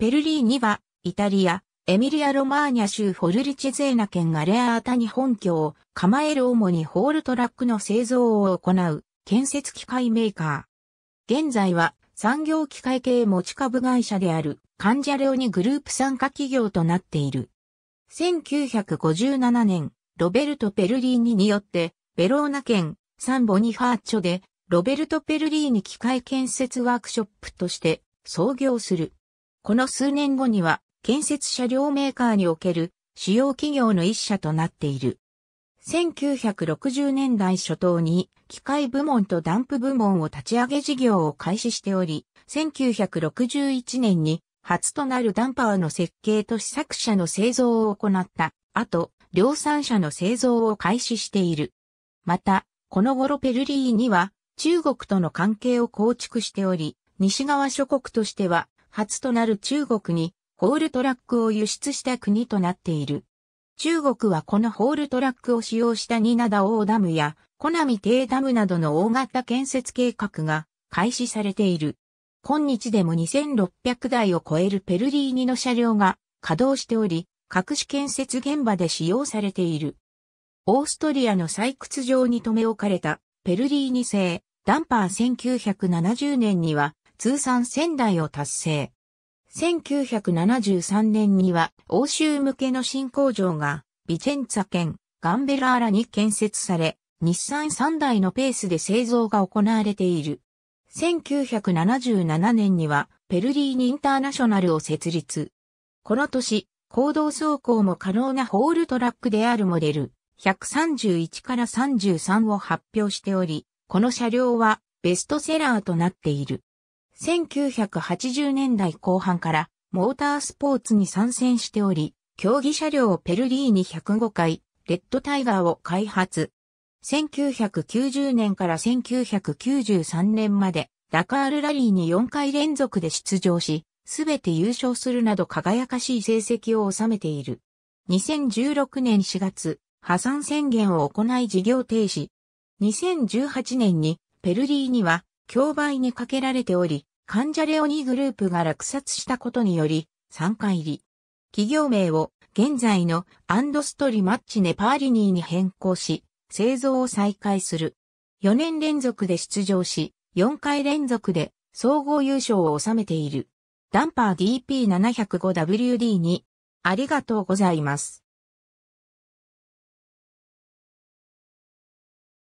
ペルリーニは、イタリア、エミリア・ロマーニャ州フォルリチゼーナ県がレアータに本拠を構える主にホールトラックの製造を行う建設機械メーカー。現在は産業機械系持ち株会社であるカンジャレオにグループ参加企業となっている。1957年、ロベルト・ペルリーニによってベローナ県サンボニファーチョでロベルト・ペルリーニ機械建設ワークショップとして創業する。この数年後には建設車両メーカーにおける主要企業の一社となっている。1960年代初頭に機械部門とダンプ部門を立ち上げ事業を開始しており、1961年に初となるダンパーの設計と試作車の製造を行った後、量産車の製造を開始している。また、この頃ペルリーには中国との関係を構築しており、西側諸国としては初となる中国にホールトラックを輸出した国となっている。中国はこのホールトラックを使用したニナダ大ダムやコナミ低ダムなどの大型建設計画が開始されている。今日でも2600台を超えるペルリーニの車両が稼働しており、各種建設現場で使用されている。オーストリアの採掘場に留め置かれたペルリーニ製ダンパー1970年には通算仙台を達成。1973年には欧州向けの新工場がビチェンツァ県ガンベラーラに建設され、日産3台のペースで製造が行われている。1977年にはペルリーニインターナショナルを設立。この年、行動走行も可能なホールトラックであるモデル131から33を発表しており、この車両はベストセラーとなっている。1980年代後半からモータースポーツに参戦しており、競技車両をペルリーに105回、レッドタイガーを開発。1990年から1993年まで、ダカールラリーに4回連続で出場し、すべて優勝するなど輝かしい成績を収めている。2016年4月、破産宣言を行い事業停止。2018年にペルリーには競売にかけられており、患ジャレオニグループが落札したことにより、参加入り。企業名を現在のアンドストリマッチネパーリニーに変更し、製造を再開する。4年連続で出場し、4回連続で総合優勝を収めている。ダンパー DP705WD にありがとうございます。